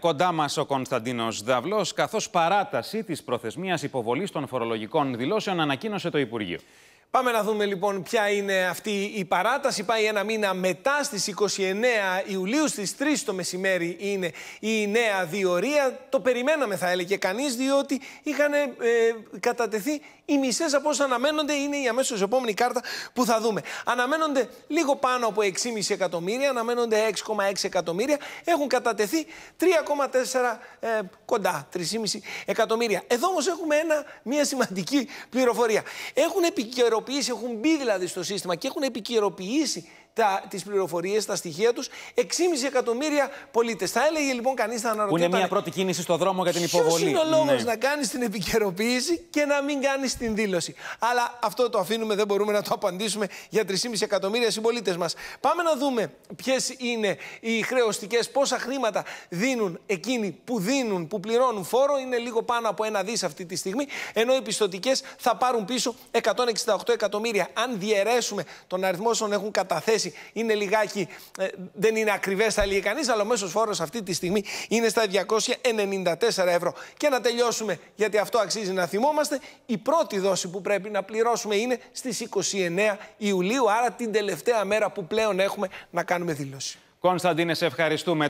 Κοντά μας ο Κωνσταντίνος Δαβλός, καθώς παράταση της προθεσμίας υποβολής των φορολογικών δηλώσεων ανακοίνωσε το Υπουργείο. Πάμε να δούμε λοιπόν ποια είναι αυτή η παράταση. Πάει ένα μήνα μετά στις 29 Ιουλίου, στις 3 το μεσημέρι είναι η νέα διορία. Το περιμέναμε θα έλεγε κανείς διότι είχαν ε, κατατεθεί οι μισές από όσα αναμένονται. Είναι η αμέσως επόμενη κάρτα που θα δούμε. Αναμένονται λίγο πάνω από 6,5 εκατομμύρια, αναμένονται 6,6 εκατομμύρια. Έχουν κατατεθεί 3,4 ε, κοντά 3,5 εκατομμύρια. Εδώ όμως έχουμε ένα, μια σημαντική πληροφορία. Έχουν επικαιροποιήσει, έχουν μπει δηλαδή στο σύστημα και έχουν επικαιροποιήσει τις πληροφορίες, τα στοιχεία τους 6,5 εκατομμύρια πολίτες Θα έλεγε λοιπόν κανείς να αναρωτιέται. Που είναι μια πρώτη κίνηση στο δρόμο για την υποβολή. είναι ο λόγος ναι. να κάνεις την επικαιροποίηση και να μην κάνεις την δήλωση. Αλλά αυτό το αφήνουμε, δεν μπορούμε να το απαντήσουμε για 3,5 εκατομμύρια συμπολίτες μας. Πάμε να δούμε ποιες είναι οι χρεωστικές, πόσα χρήματα δίνουν εκείνοι που δίνουν, που πληρώνουν φόρο. Είναι λίγο πάνω από ένα δις αυτή τη στιγμή. Ενώ οι πιστοτικές θα πάρουν πίσω 168 εκατομμύρια. Αν διαιρέσουμε τον αριθμό όσων έχουν καταθέσει είναι λιγάκι, ε, δεν είναι ακριβές, θα λέει κανείς, αλλά ο μέσος φόρος αυτή τη στιγμή είναι στα 294 ευρώ. Και να τελειώσουμε, γιατί αυτό αξίζει να θυμόμαστε, η πρώτη δόση που πρέπει να πληρώσουμε είναι στις 29 Ιουλίου, άρα την τελευταία μέρα που πλέον έχουμε να κάνουμε δήλωση. Κωνσταντίνε, ευχαριστούμε.